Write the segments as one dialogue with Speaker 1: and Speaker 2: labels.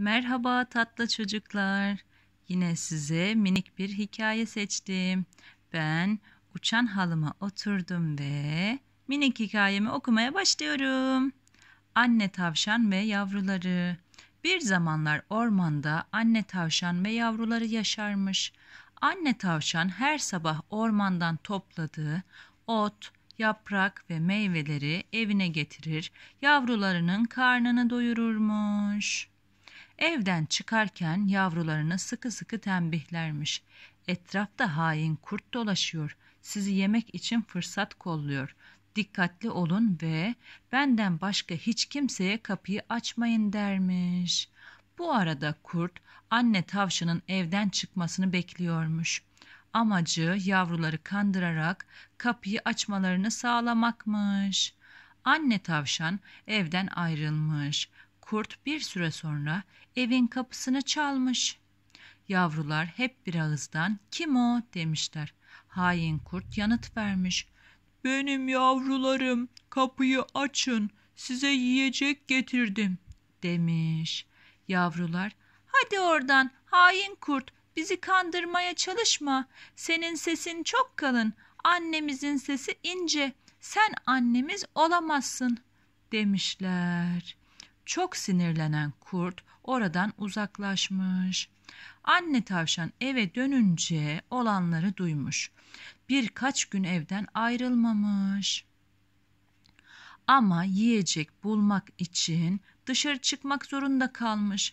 Speaker 1: Merhaba tatlı çocuklar. Yine size minik bir hikaye seçtim. Ben uçan halıma oturdum ve minik hikayemi okumaya başlıyorum. Anne tavşan ve yavruları. Bir zamanlar ormanda anne tavşan ve yavruları yaşarmış. Anne tavşan her sabah ormandan topladığı ot, yaprak ve meyveleri evine getirir, yavrularının karnını doyururmuş. Evden çıkarken yavrularını sıkı sıkı tembihlermiş. Etrafta hain kurt dolaşıyor. Sizi yemek için fırsat kolluyor. Dikkatli olun ve benden başka hiç kimseye kapıyı açmayın dermiş. Bu arada kurt anne tavşanın evden çıkmasını bekliyormuş. Amacı yavruları kandırarak kapıyı açmalarını sağlamakmış. Anne tavşan evden ayrılmış. Kurt bir süre sonra evin kapısını çalmış. Yavrular hep bir ağızdan kim o demişler. Hain kurt yanıt vermiş. Benim yavrularım kapıyı açın size yiyecek getirdim demiş. Yavrular hadi oradan hain kurt bizi kandırmaya çalışma. Senin sesin çok kalın annemizin sesi ince sen annemiz olamazsın demişler. Çok sinirlenen kurt oradan uzaklaşmış. Anne tavşan eve dönünce olanları duymuş. Birkaç gün evden ayrılmamış. Ama yiyecek bulmak için dışarı çıkmak zorunda kalmış.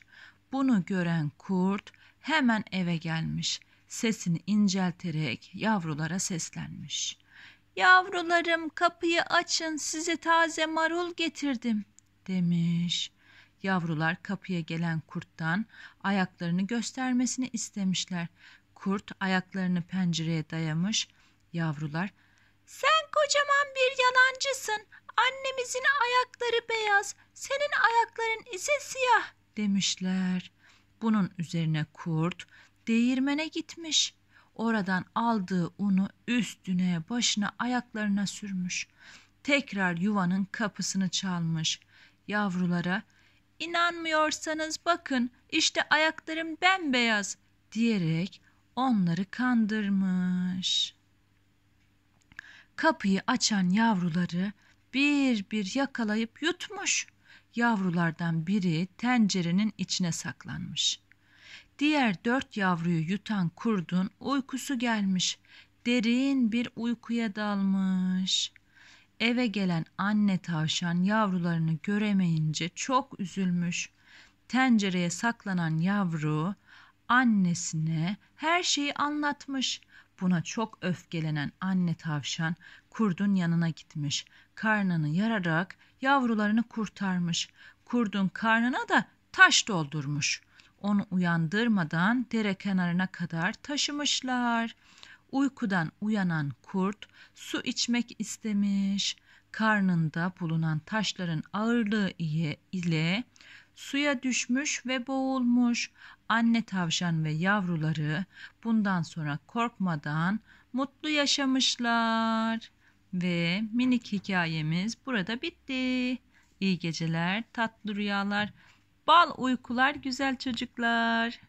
Speaker 1: Bunu gören kurt hemen eve gelmiş. Sesini incelterek yavrulara seslenmiş. Yavrularım kapıyı açın size taze marul getirdim.'' demiş. Yavrular kapıya gelen kurttan ayaklarını göstermesini istemişler. Kurt ayaklarını pencereye dayamış. Yavrular sen kocaman bir yalancısın. Annemizin ayakları beyaz, senin ayakların ise siyah demişler. Bunun üzerine kurt değirmene gitmiş. Oradan aldığı unu üstüne, başına, ayaklarına sürmüş. Tekrar yuvanın kapısını çalmış yavrulara inanmıyorsanız bakın işte ayaklarım bembeyaz diyerek onları kandırmış. Kapıyı açan yavruları bir bir yakalayıp yutmuş. Yavrulardan biri tencerenin içine saklanmış. Diğer dört yavruyu yutan kurdun uykusu gelmiş. Derin bir uykuya dalmış. Eve gelen anne tavşan yavrularını göremeyince çok üzülmüş. Tencereye saklanan yavru annesine her şeyi anlatmış. Buna çok öfkelenen anne tavşan kurdun yanına gitmiş. Karnını yararak yavrularını kurtarmış. Kurdun karnına da taş doldurmuş. Onu uyandırmadan dere kenarına kadar taşımışlar. Uykudan uyanan kurt su içmek istemiş. Karnında bulunan taşların ağırlığı ile suya düşmüş ve boğulmuş. Anne tavşan ve yavruları bundan sonra korkmadan mutlu yaşamışlar. Ve minik hikayemiz burada bitti. İyi geceler, tatlı rüyalar, bal uykular güzel çocuklar.